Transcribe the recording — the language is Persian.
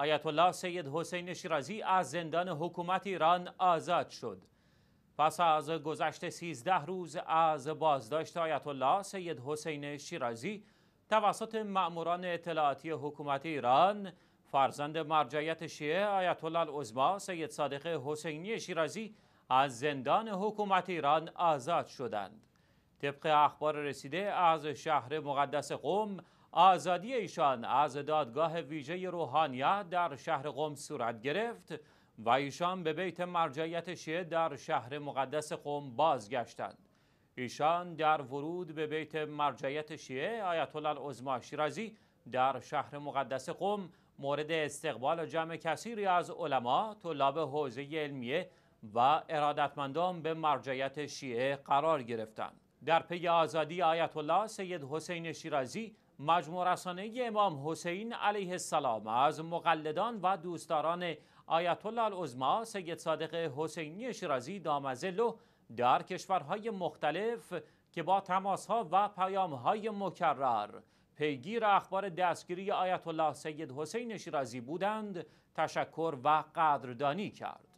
آیت الله سید حسین شیرازی از زندان حکومت ایران آزاد شد. پس از گذشت 13 روز از بازداشت آیت الله سید حسین شیرازی توسط مأموران اطلاعاتی حکومت ایران فرزند مرجعیت شیعه آیت الله سید صادق حسینی شیرازی از زندان حکومت ایران آزاد شدند. طبق اخبار رسیده از شهر مقدس قم. آزادی ایشان از دادگاه ویژه روحانیه در شهر قم صورت گرفت و ایشان به بیت مرجعیت شیعه در شهر مقدس قم بازگشتند ایشان در ورود به بیت مرجعیت شیعه آیت الله العظما شیرازی در شهر مقدس قم مورد استقبال جمع کثیری از علما، طلاب حوزه علمیه و ارادتمندان به مرجعیت شیعه قرار گرفتند. در پی آزادی آیت الله سید حسین شیرازی مجموع رسانه امام حسین علیه السلام از مقلدان و دوستداران آیت الله العظما سید صادق حسینی شیرازی دامزلو در کشورهای مختلف که با تماسها و پیامهای مکرر پیگیر اخبار دستگیری آیت الله سید حسین شیرازی بودند تشکر و قدردانی کرد